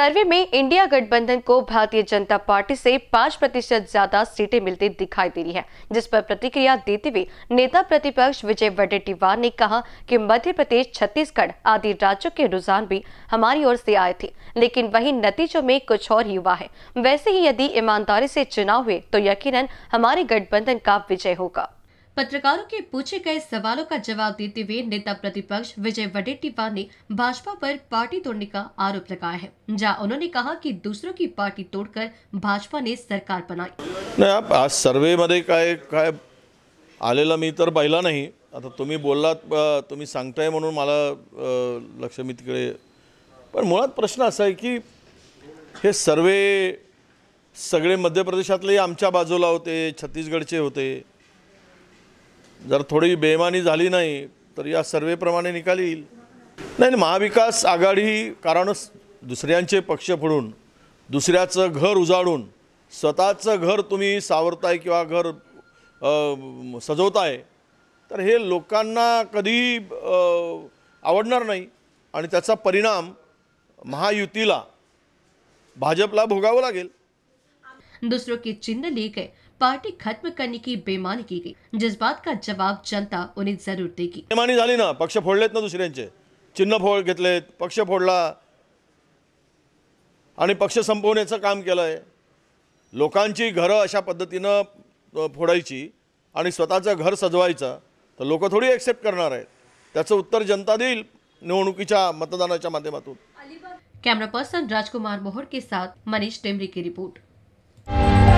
सर्वे में इंडिया गठबंधन को भारतीय जनता पार्टी से पाँच प्रतिशत ज्यादा सीटें मिलती दिखाई दे रही है जिस पर प्रतिक्रिया देते हुए नेता प्रतिपक्ष विजय वडेटीवार ने कहा कि मध्य प्रदेश छत्तीसगढ़ आदि राज्यों के रुझान भी हमारी ओर से आए थे लेकिन वही नतीजों में कुछ और ही हुआ है वैसे ही यदि ईमानदारी से चुनाव हुए तो यकीन हमारे गठबंधन का विजय होगा पत्रकारों के पूछे गए सवालों का जवाब देते हुए नेता प्रतिपक्ष विजय वडेट्टीवार ने भाजपा पर पार्टी तोड़ने का आरोप लगाया है जहां उन्होंने कहा की दूसरों की पार्टी तोडकर भाजपाने सरकार बनाई आज सर्वेमध्ये काय काय आलेला मी तर पाहिला नाही आता तुम्ही बोललात तुम्ही सांगताय म्हणून मला लक्ष मी तिकडे पण मुळात प्रश्न असा आहे की हे सर्वे सगळे मध्य प्रदेशातले आमच्या बाजूला होते छत्तीसगडचे होते जर थोडी बेमानी झाली नाही तर या सर्वेप्रमाणे निकाल येईल नाही महाविकास आघाडी कारणच दुसऱ्यांचे पक्ष फोडून दुसऱ्याचं घर उजाडून स्वतःचं घर तुम्ही सावरताय किंवा घर सजवताय तर हे लोकांना कधी आवडणार नाही आणि त्याचा परिणाम महायुतीला भाजपला भोगावं लागेल दुसरं की चिन्ह लीक आहे पार्टी खत्म करने की बेमानी की का जवाब जनता उन्हें जरूर देगी बेमानी झाली ना पक्ष फोडलेत ना दुसऱ्यांचे चिन्ह फोड घेतलेत पक्ष फोडला आणि पक्ष संपवण्याचं काम केलंय लोकांची घरं अशा पद्धतीनं फोडायची आणि स्वतःचं घर सजवायचं तर लोक थोडी एक्सेप्ट करणार आहेत त्याचं उत्तर जनता देईल निवडणुकीच्या मतदानाच्या माध्यमातून कॅमेरा पर्सन राजकुमार मोहर के साथ मनीष टेमरी की रिपोर्ट